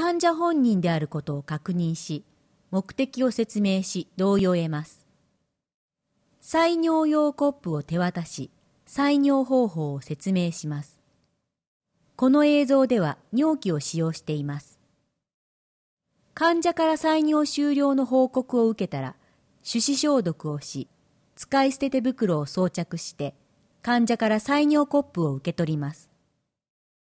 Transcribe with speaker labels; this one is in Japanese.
Speaker 1: 患者本人であることを確認し、目的を説明し、同意を得ます。採尿用コップを手渡し、採尿方法を説明します。この映像では尿器を使用しています。患者から採尿終了の報告を受けたら、手指消毒をし、使い捨て手袋を装着して、患者から採尿コップを受け取ります。